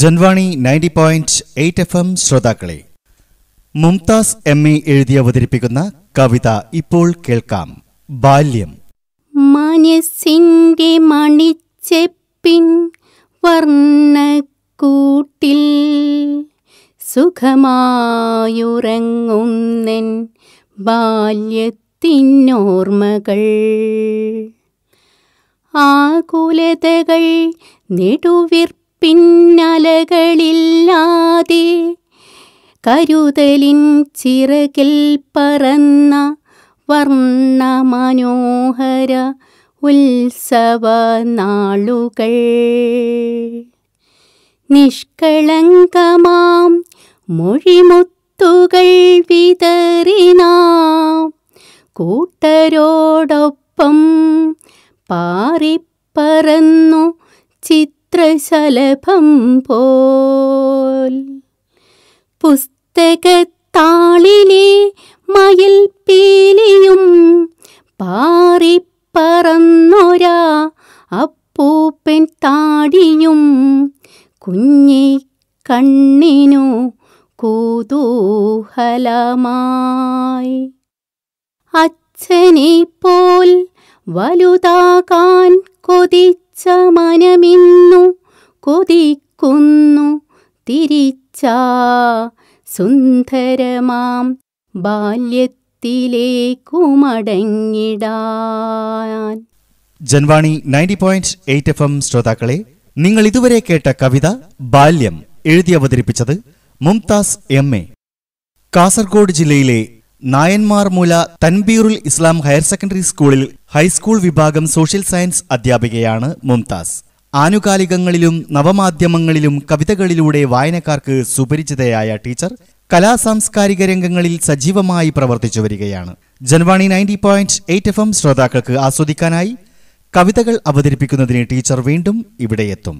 Janvani ninety point eight F M ശ്രോതാക്കളെ Mumtaz M A എഴുതി അവതരിപ്പിക്കുന്ന കവിത ഇപ്പോൾ കേൾക്കാം ബാല്യം മനസ്സിൻ്റെ മണിച്ചെപ്പിൻ വർണ്ണക്കൂട്ടിൽ സുഖമായുറങ്ങുന്നൻ ബാല്യത്തിനോർമ്മകൾ ആകുലതകൾ നെടുവിർ പിന്നലകളില്ലാതെ കരുതലിൻ ചിറകിൽ പറന്ന വർണ്ണ മനോഹര ഉത്സവ നാളുകൾ നിഷ്കളങ്കമാം മൊഴിമുത്തുകൾ വിതറിനാം കൂട്ടരോടൊപ്പം പാറിപ്പറന്നു ചിത്ര അത്ര ശലഭം പോൽ പുസ്തകത്താളിലെ മയിൽ പീലിയും പാറിപ്പറന്നൊരാ അപ്പൂപ്പൻ താടിയും കുഞ്ഞി കണ്ണിനു കൂതൂഹലമായി അച്ഛനെ പോൽ വലുതാകാൻ കൊതിച്ചു സമനമിന്നു കൊതിക്കുന്നു തിരിച്ച സുന്ദരമാം ബാല്യത്തിലേക്കു മടങ്ങിടാൻ Janvani ninety point eight F M ശ്രോതാക്കളെ നിങ്ങൾ ഇതുവരെ കേട്ട കവിത ബാല്യം എഴുതി അവതരിപ്പിച്ചത് മുംതാസ് എം എ കാസർഗോഡ് ജില്ലയിലെ നായന്മാർമൂല തൻബീറുൽ ഇസ്ലാം ഹയർ സെക്കൻഡറി സ്കൂളിൽ ഹൈസ്കൂൾ വിഭാഗം സോഷ്യൽ സയൻസ് അധ്യാപികയാണ് മുംതാസ് ആനുകാലികങ്ങളിലും നവമാധ്യമങ്ങളിലും കവിതകളിലൂടെ വായനക്കാർക്ക് സുപരിചിതയായ ടീച്ചർ കലാ സാംസ്കാരിക രംഗങ്ങളിൽ സജീവമായി പ്രവർത്തിച്ചു വരികയാണ് Janvani ninety point eight F M ശ്രോതാക്കൾക്ക് ആസ്വദിക്കാനായി കവിതകൾ അവതരിപ്പിക്കുന്നതിന് ടീച്ചർ വീണ്ടും ഇവിടെയെത്തും